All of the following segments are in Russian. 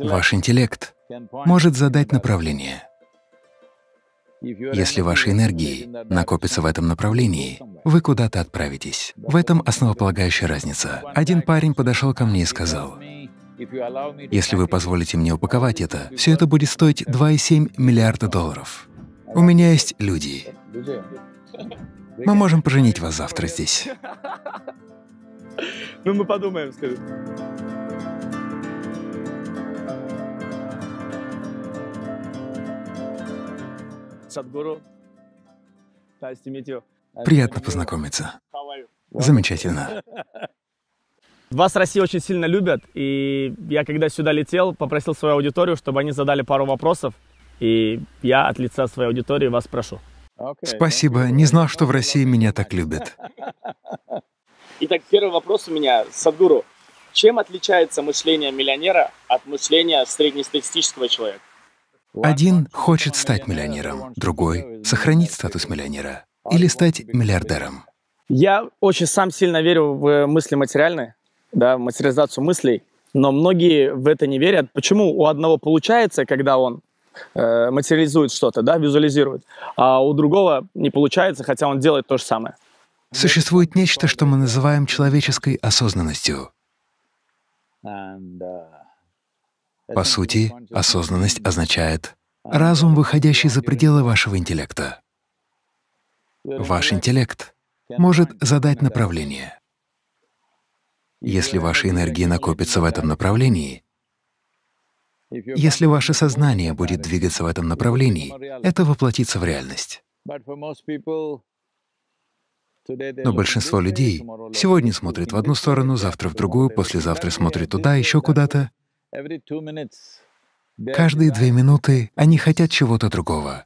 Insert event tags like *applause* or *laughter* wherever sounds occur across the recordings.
Ваш интеллект может задать направление. Если ваши энергии накопятся в этом направлении, вы куда-то отправитесь. В этом основополагающая разница. Один парень подошел ко мне и сказал, «Если вы позволите мне упаковать это, все это будет стоить 2,7 миллиарда долларов. У меня есть люди. Мы можем поженить вас завтра здесь». Ну, мы подумаем, скажем. Садгуру. Приятно познакомиться. Замечательно. *laughs* Вас России очень сильно любят, и я, когда сюда летел, попросил свою аудиторию, чтобы они задали пару вопросов, и я от лица своей аудитории вас прошу. Спасибо. Ну, Не знал, что в России меня так любят. *laughs* Итак, первый вопрос у меня, Садгуру. Чем отличается мышление миллионера от мышления среднестатистического человека? Один хочет стать миллионером, другой — сохранить статус миллионера или стать миллиардером. Я очень сам сильно верю в мысли материальные, да, в материализацию мыслей, но многие в это не верят. Почему у одного получается, когда он э, материализует что-то, да, визуализирует, а у другого не получается, хотя он делает то же самое? Существует нечто, что мы называем человеческой осознанностью. And, uh... По сути, осознанность означает разум, выходящий за пределы вашего интеллекта. Ваш интеллект может задать направление. Если ваша энергия накопится в этом направлении, если ваше сознание будет двигаться в этом направлении, это воплотится в реальность. Но большинство людей сегодня смотрит в одну сторону, завтра в другую, послезавтра смотрит туда, еще куда-то. Каждые две минуты они хотят чего-то другого.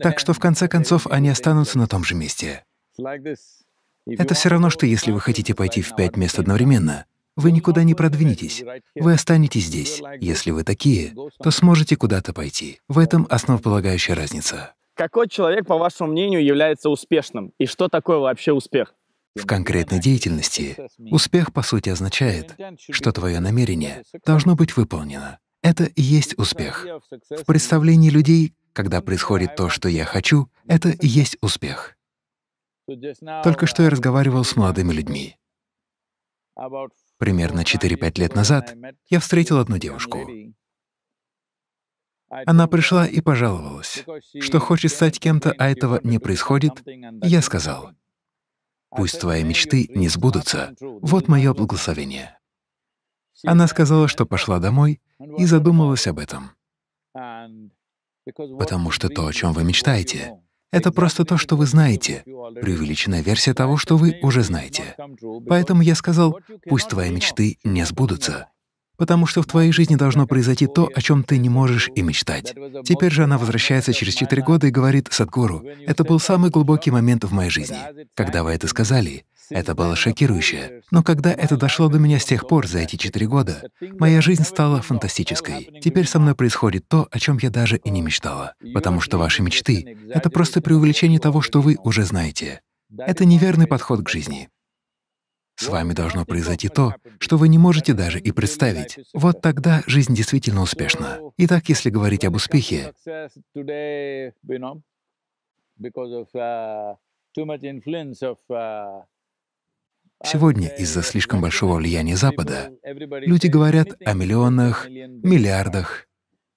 Так что в конце концов они останутся на том же месте. Это все равно, что если вы хотите пойти в пять мест одновременно, вы никуда не продвинетесь, вы останетесь здесь. Если вы такие, то сможете куда-то пойти. В этом основополагающая разница. Какой человек, по вашему мнению, является успешным? И что такое вообще успех? в конкретной деятельности. Успех, по сути, означает, что твое намерение должно быть выполнено. Это и есть успех. В представлении людей, когда происходит то, что я хочу, это и есть успех. Только что я разговаривал с молодыми людьми. Примерно 4-5 лет назад я встретил одну девушку. Она пришла и пожаловалась, что хочет стать кем-то, а этого не происходит. И я сказал, Пусть твои мечты не сбудутся. Вот мое благословение. Она сказала, что пошла домой и задумалась об этом. Потому что то, о чем вы мечтаете, это просто то, что вы знаете, преувеличенная версия того, что вы уже знаете. Поэтому я сказал, пусть твои мечты не сбудутся потому что в твоей жизни должно произойти то, о чем ты не можешь и мечтать. Теперь же она возвращается через четыре года и говорит садхгуру: «Это был самый глубокий момент в моей жизни. Когда вы это сказали, это было шокирующе. Но когда это дошло до меня с тех пор, за эти четыре года, моя жизнь стала фантастической. Теперь со мной происходит то, о чем я даже и не мечтала, потому что ваши мечты — это просто преувеличение того, что вы уже знаете. Это неверный подход к жизни. С вами должно произойти то, что вы не можете даже и представить. Вот тогда жизнь действительно успешна. Итак, если говорить об успехе, Сегодня из-за слишком большого влияния Запада люди говорят о миллионах, миллиардах.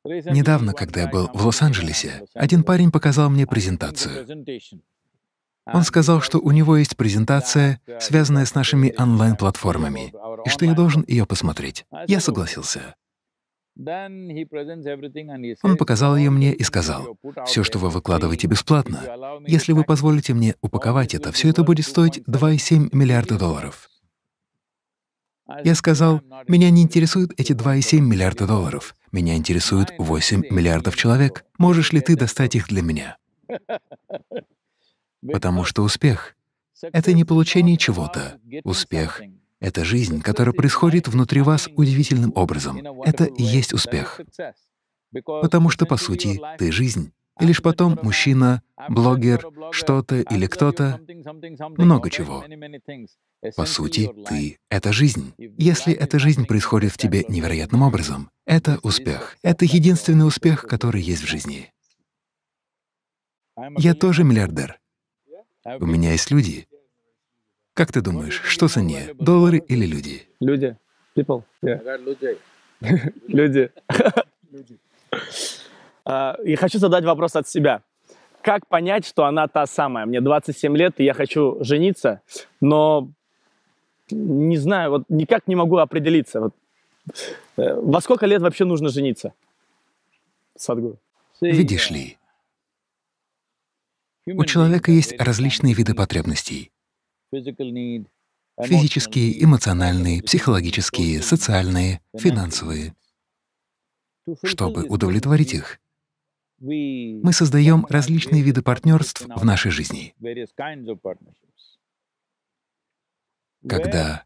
Недавно, когда я был в Лос-Анджелесе, один парень показал мне презентацию. Он сказал, что у него есть презентация, связанная с нашими онлайн-платформами, и что я должен ее посмотреть. Я согласился. Он показал ее мне и сказал, «Все, что вы выкладываете бесплатно, если вы позволите мне упаковать это, все это будет стоить 2,7 миллиарда долларов». Я сказал, «Меня не интересуют эти 2,7 миллиарда долларов, меня интересуют 8 миллиардов человек. Можешь ли ты достать их для меня?» Потому что успех — это не получение чего-то. Успех — это жизнь, которая происходит внутри вас удивительным образом. Это и есть успех. Потому что, по сути, ты — жизнь. И лишь потом мужчина, блогер, что-то или кто-то, много чего. По сути, ты — это жизнь. Если эта жизнь происходит в тебе невероятным образом, это успех. Это единственный успех, который есть в жизни. Я тоже миллиардер. У меня есть люди. Как ты думаешь, что ценнее, доллары или люди? Люди. People. Yeah. *laughs* люди. И а, хочу задать вопрос от себя. Как понять, что она та самая? Мне 27 лет, и я хочу жениться, но не знаю, вот никак не могу определиться. Вот. Э, во сколько лет вообще нужно жениться? Садгуру. Видишь ли, у человека есть различные виды потребностей — физические, эмоциональные, психологические, социальные, финансовые. Чтобы удовлетворить их, мы создаем различные виды партнерств в нашей жизни. Когда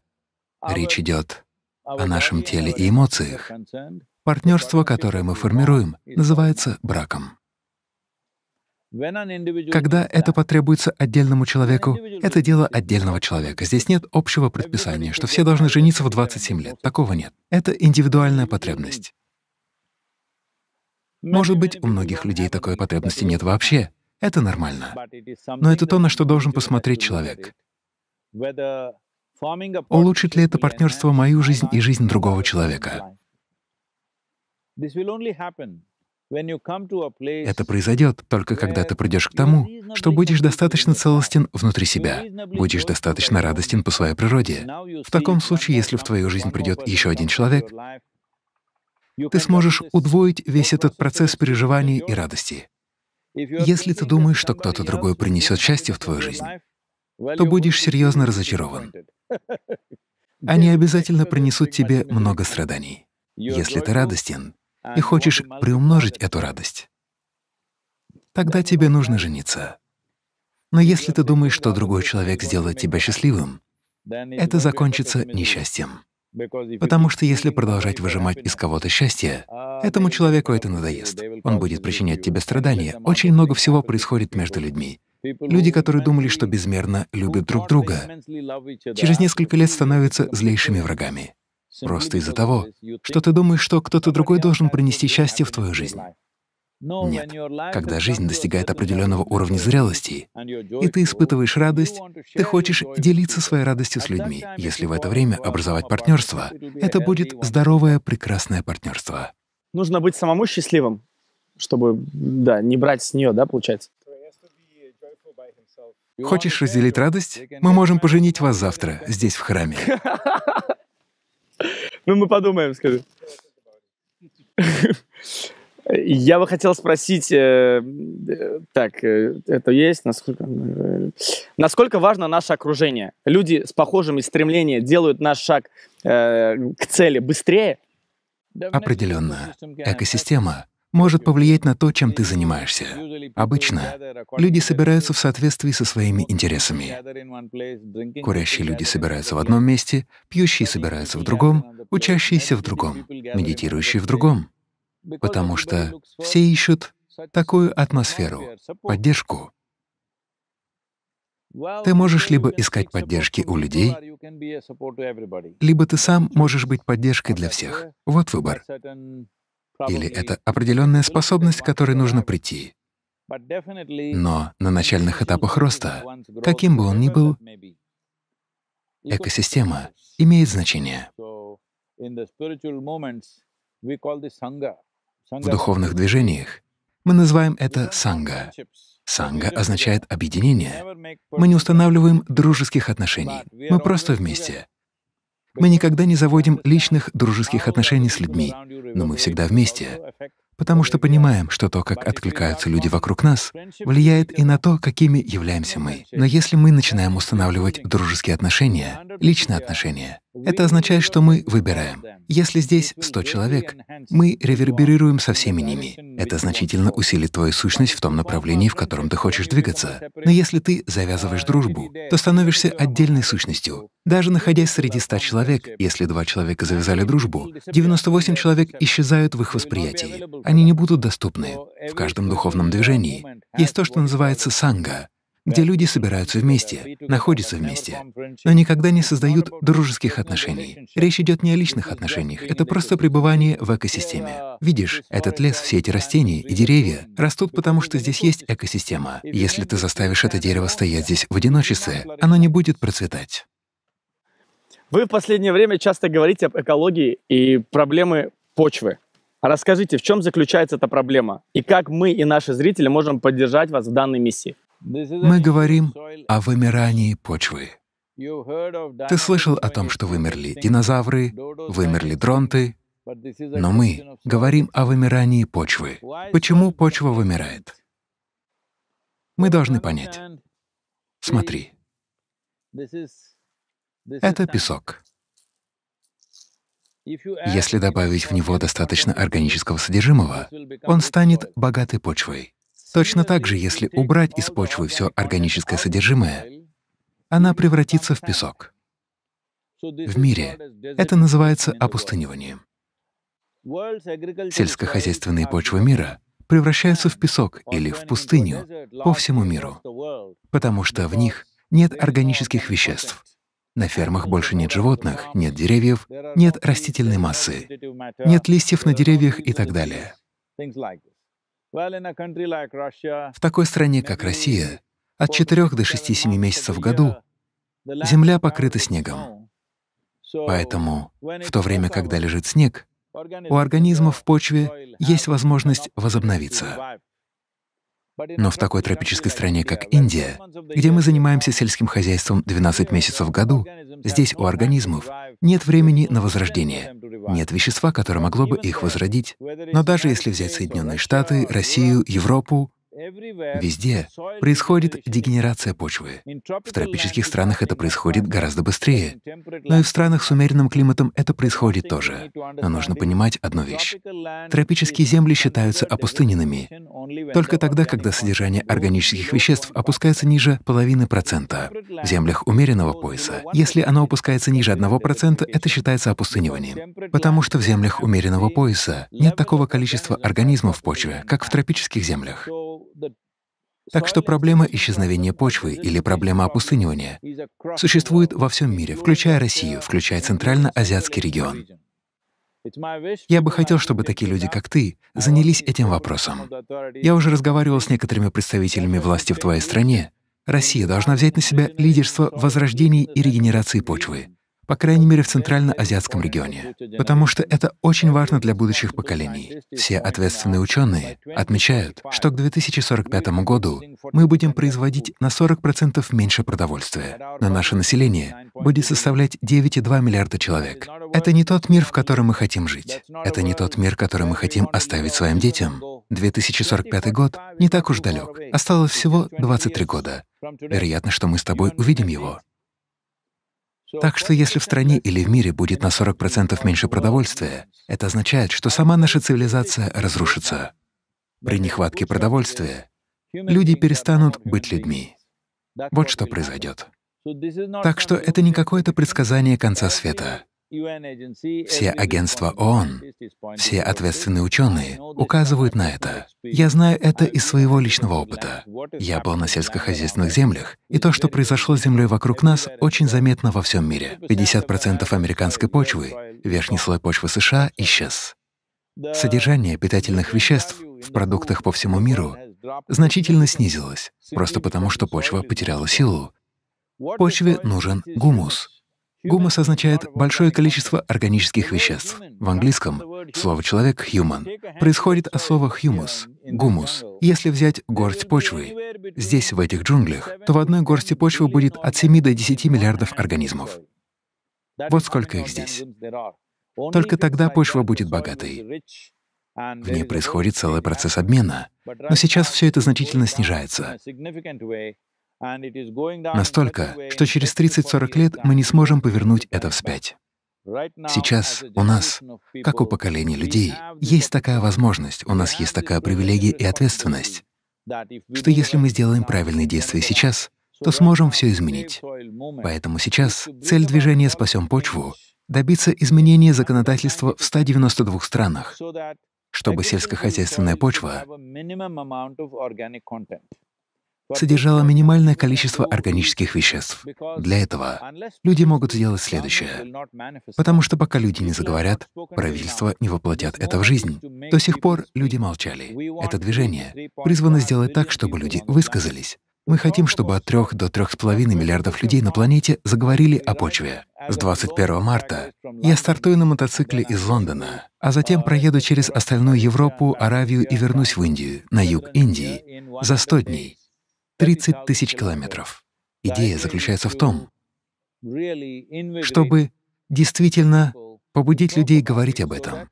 речь идет о нашем теле и эмоциях, партнерство, которое мы формируем, называется браком. Когда это потребуется отдельному человеку, это дело отдельного человека. Здесь нет общего предписания, что все должны жениться в 27 лет. Такого нет. Это индивидуальная потребность. Может быть, у многих людей такой потребности нет вообще. Это нормально. Но это то, на что должен посмотреть человек. Улучшит ли это партнерство мою жизнь и жизнь другого человека? Это произойдет только когда ты придешь к тому, что будешь достаточно целостен внутри себя, будешь достаточно радостен по своей природе. В таком случае, если в твою жизнь придет еще один человек, ты сможешь удвоить весь этот процесс переживаний и радости. Если ты думаешь, что кто-то другой принесет счастье в твою жизнь, то будешь серьезно разочарован. Они *laughs* обязательно принесут тебе много страданий. Если ты радостен, и хочешь приумножить эту радость, тогда тебе нужно жениться. Но если ты думаешь, что другой человек сделает тебя счастливым, это закончится несчастьем. Потому что если продолжать выжимать из кого-то счастье, этому человеку это надоест. Он будет причинять тебе страдания. Очень много всего происходит между людьми. Люди, которые думали, что безмерно любят друг друга, через несколько лет становятся злейшими врагами. Просто из-за того, что ты думаешь, что кто-то другой должен принести счастье в твою жизнь. Нет. Когда жизнь достигает определенного уровня зрелости, и ты испытываешь радость, ты хочешь делиться своей радостью с людьми. Если в это время образовать партнерство, это будет здоровое, прекрасное партнерство. Нужно быть самому счастливым, чтобы, да, не брать с нее, да, получается? Хочешь разделить радость? Мы можем поженить вас завтра, здесь, в храме. *laughs* Ну, мы подумаем, скажи. Я бы хотел спросить, э, так, э, это есть, насколько, э, насколько важно наше окружение? Люди с похожими стремлениями делают наш шаг к цели быстрее? Определенно. Экосистема может повлиять на то, чем ты занимаешься. Обычно люди собираются в соответствии со своими интересами. Курящие люди собираются в одном месте, пьющие собираются в другом, учащиеся в другом, медитирующие в другом. Потому что все ищут такую атмосферу, поддержку. Ты можешь либо искать поддержки у людей, либо ты сам можешь быть поддержкой для всех. Вот выбор. Или это определенная способность, к которой нужно прийти. Но на начальных этапах роста, каким бы он ни был, экосистема имеет значение. В духовных движениях мы называем это санга. Санга означает объединение. Мы не устанавливаем дружеских отношений, мы просто вместе. Мы никогда не заводим личных дружеских отношений с людьми, но мы всегда вместе, потому что понимаем, что то, как откликаются люди вокруг нас, влияет и на то, какими являемся мы. Но если мы начинаем устанавливать дружеские отношения, личные отношения, это означает, что мы выбираем. Если здесь 100 человек, мы реверберируем со всеми ними. Это значительно усилит твою сущность в том направлении, в котором ты хочешь двигаться. Но если ты завязываешь дружбу, то становишься отдельной сущностью. Даже находясь среди 100 человек, если два человека завязали дружбу, 98 человек исчезают в их восприятии. Они не будут доступны. В каждом духовном движении есть то, что называется санга где люди собираются вместе, находятся вместе, но никогда не создают дружеских отношений. Речь идет не о личных отношениях, это просто пребывание в экосистеме. Видишь, этот лес, все эти растения и деревья растут, потому что здесь есть экосистема. Если ты заставишь это дерево стоять здесь в одиночестве, оно не будет процветать. Вы в последнее время часто говорите об экологии и проблемы почвы. Расскажите, в чем заключается эта проблема и как мы и наши зрители можем поддержать вас в данной миссии? Мы говорим о вымирании почвы. Ты слышал о том, что вымерли динозавры, вымерли дронты, но мы говорим о вымирании почвы. Почему почва вымирает? Мы должны понять. Смотри. Это песок. Если добавить в него достаточно органического содержимого, он станет богатой почвой. Точно так же, если убрать из почвы все органическое содержимое, она превратится в песок. В мире это называется опустыниванием. Сельскохозяйственные почвы мира превращаются в песок или в пустыню по всему миру, потому что в них нет органических веществ. На фермах больше нет животных, нет деревьев, нет растительной массы, нет листьев на деревьях и так далее. В такой стране, как Россия, от 4 до 6-7 месяцев в году uh, земля покрыта снегом. Поэтому в то время, когда лежит снег, у организмов в почве есть возможность возобновиться. Но в такой тропической стране, как Индия, где мы занимаемся сельским хозяйством 12 месяцев в году, здесь у организмов нет времени на возрождение. Нет вещества, которое могло бы их возродить. Но даже если взять Соединенные Штаты, Россию, Европу, Везде происходит дегенерация почвы. В тропических странах это происходит гораздо быстрее. Но и в странах с умеренным климатом это происходит тоже. Но нужно понимать одну вещь. Тропические земли считаются опустыненными только тогда, когда содержание органических веществ опускается ниже половины процента. В землях умеренного пояса, если оно опускается ниже одного процента, это считается опустыниванием. Потому что в землях умеренного пояса нет такого количества организмов в почве, как в тропических землях. Так что проблема исчезновения почвы или проблема опустынивания существует во всем мире, включая Россию, включая Центрально-Азиатский регион. Я бы хотел, чтобы такие люди, как ты, занялись этим вопросом. Я уже разговаривал с некоторыми представителями власти в твоей стране. Россия должна взять на себя лидерство в возрождении и регенерации почвы, по крайней мере в Центрально-Азиатском регионе, потому что это очень важно для будущих поколений. Все ответственные ученые отмечают, что к 2045 году мы будем производить на 40% меньше продовольствия, но наше население будет составлять 9,2 миллиарда человек. Это не тот мир, в котором мы хотим жить. Это не тот мир, который мы хотим оставить своим детям. 2045 год не так уж далек. Осталось всего 23 года. Вероятно, что мы с тобой увидим его. Так что если в стране или в мире будет на 40% меньше продовольствия, это означает, что сама наша цивилизация разрушится. При нехватке продовольствия люди перестанут быть людьми. Вот что произойдет. Так что это не какое-то предсказание конца света. Все агентства ООН, все ответственные ученые указывают на это. Я знаю это из своего личного опыта. Я был на сельскохозяйственных землях, и то, что произошло с землей вокруг нас, очень заметно во всем мире. 50% американской почвы, верхний слой почвы США, исчез. Содержание питательных веществ в продуктах по всему миру значительно снизилось, просто потому что почва потеряла силу. Почве нужен гумус, Гумус означает «большое количество органических веществ». В английском слово «человек» — «human» происходит от слова «humus» — «гумус». Если взять горсть почвы здесь, в этих джунглях, то в одной горсти почвы будет от 7 до 10 миллиардов организмов. Вот сколько их здесь. Только тогда почва будет богатой. В ней происходит целый процесс обмена. Но сейчас все это значительно снижается. Настолько, что через 30-40 лет мы не сможем повернуть это вспять. Сейчас у нас, как у поколения людей, есть такая возможность, у нас есть такая привилегия и ответственность, что если мы сделаем правильные действия сейчас, то сможем все изменить. Поэтому сейчас цель движения «Спасем почву» — добиться изменения законодательства в 192 странах, чтобы сельскохозяйственная почва содержала минимальное количество органических веществ. Для этого люди могут сделать следующее. Потому что пока люди не заговорят, правительство не воплотят это в жизнь. До сих пор люди молчали. Это движение призвано сделать так, чтобы люди высказались. Мы хотим, чтобы от 3 до 3,5 миллиардов людей на планете заговорили о почве. С 21 марта я стартую на мотоцикле из Лондона, а затем проеду через остальную Европу, Аравию и вернусь в Индию, на юг Индии, за 100 дней. 30 тысяч километров. Идея заключается в том, чтобы действительно побудить людей говорить об этом,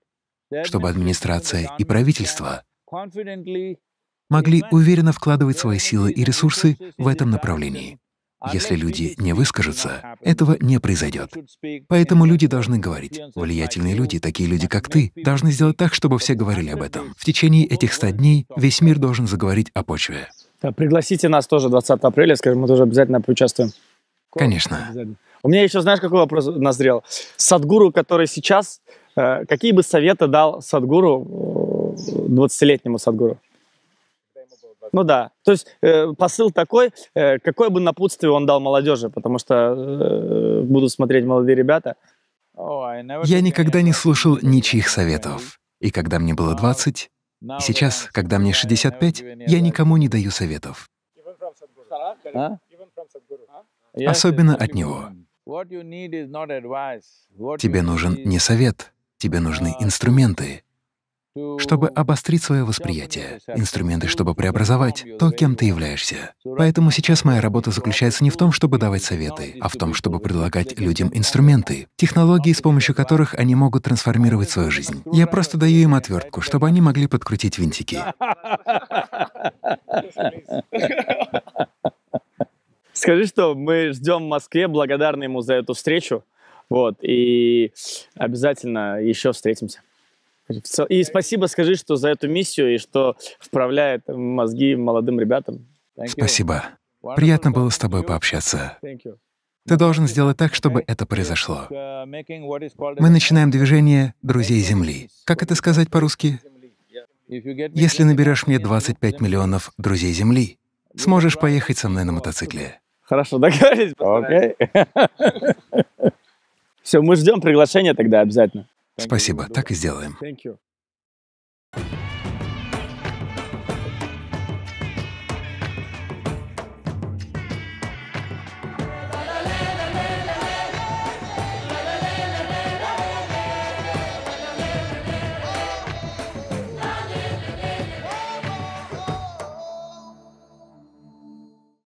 чтобы администрация и правительство могли уверенно вкладывать свои силы и ресурсы в этом направлении. Если люди не выскажутся, этого не произойдет. Поэтому люди должны говорить. Влиятельные люди, такие люди, как ты, должны сделать так, чтобы все говорили об этом. В течение этих 100 дней весь мир должен заговорить о почве. Да, пригласите нас тоже 20 апреля, скажем, мы тоже обязательно поучаствуем. Конечно. У меня еще, знаешь, какой вопрос назрел? Садгуру, который сейчас, э, какие бы советы дал Садгуру, 20-летнему э, Садгуру? Ну да, то есть э, посыл такой, э, какой бы напутствие он дал молодежи, потому что э, будут смотреть молодые ребята. Ну Я никогда не слушал ничьих советов. И когда мне было 20, и сейчас, когда мне 65, я никому не даю советов. А? Особенно от него. Тебе нужен не совет, тебе нужны а. инструменты, чтобы обострить свое восприятие, инструменты, чтобы преобразовать то, кем ты являешься. Поэтому сейчас моя работа заключается не в том, чтобы давать советы, а в том, чтобы предлагать людям инструменты, технологии, с помощью которых они могут трансформировать свою жизнь. Я просто даю им отвертку, чтобы они могли подкрутить винтики. Скажи, что мы ждем в Москве, благодарны ему за эту встречу. Вот, и обязательно еще встретимся. И спасибо скажи, что за эту миссию и что вправляет мозги молодым ребятам. Спасибо. Приятно было с тобой пообщаться. Ты должен сделать так, чтобы это произошло. Uh, мы начинаем движение «Друзей Земли». Как это сказать по-русски? Если наберешь мне 25 миллионов «Друзей Земли», сможешь поехать со мной на мотоцикле. Хорошо, договорились. Окей. *laughs* Все, мы ждем приглашения тогда обязательно. Спасибо, так и сделаем.